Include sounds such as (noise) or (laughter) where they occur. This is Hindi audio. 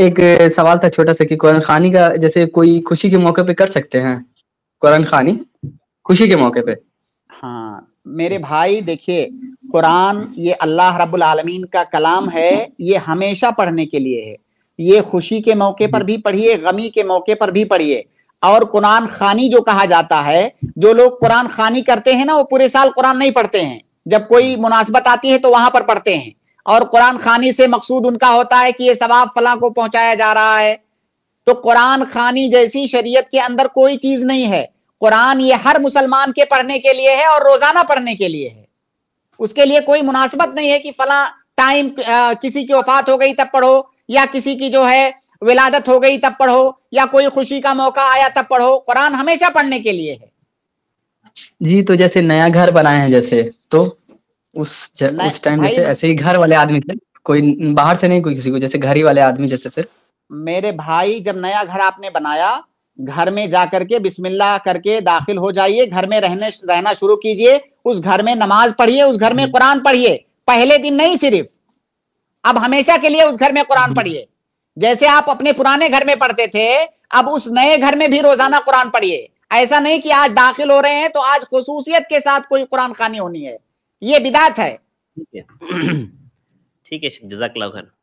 एक सवाल था छोटा सा कि कुरान खानी का जैसे कोई खुशी के मौके पे कर सकते हैं कुरान खानी खुशी के मौके पे हाँ मेरे भाई देखिए कुरान ये अल्लाह रब्बुल आलमीन का कलाम है ये हमेशा पढ़ने के लिए है ये खुशी के मौके पर भी पढ़िए गमी के मौके पर भी पढ़िए और कुरान खानी जो कहा जाता है जो लोग कुरान खानी करते हैं ना वो पूरे साल कुरान नहीं पढ़ते हैं जब कोई मुनासिबत आती है तो वहां पर पढ़ते हैं और कुरान खानी से मकसूद उनका होता है कि ये सवाब फला को पहुंचाया जा रहा है तो कुरान खानी जैसी शरीयत के अंदर कोई चीज नहीं है कुरान ये हर मुसलमान के पढ़ने के लिए है और रोजाना पढ़ने के लिए है उसके लिए कोई मुनासिबत नहीं है कि फला टाइम किसी की वफात हो गई तब पढ़ो या किसी की जो है विलादत हो गई तब पढ़ो या कोई खुशी का मौका आया तब पढ़ो कुरान हमेशा पढ़ने के लिए है जी तो जैसे नया घर बनाए हैं जैसे तो उस उस टाइम जैसे ऐसे ही घर वाले आदमी थे कोई बाहर से नहीं कोई किसी को जैसे घर ही वाले आदमी जैसे सिर्फ मेरे भाई जब नया घर आपने बनाया घर में जा करके बिस्मिल्लाह करके दाखिल हो जाइए घर में रहने रहना शुरू कीजिए उस घर में नमाज पढ़िए उस घर में हम्म। कुरान पढ़िए पहले दिन नहीं सिर्फ अब हमेशा के लिए उस घर में कुरान हम्म। पढ़िए जैसे आप अपने पुराने घर में पढ़ते थे अब उस नए घर में भी रोजाना कुरान पढ़िए ऐसा नहीं कि आज दाखिल हो रहे हैं तो आज खसूसियत के साथ कोई कुरान खानी होनी है ये बिदात है ठीक है (clears throat) ठीक है जजाक खैर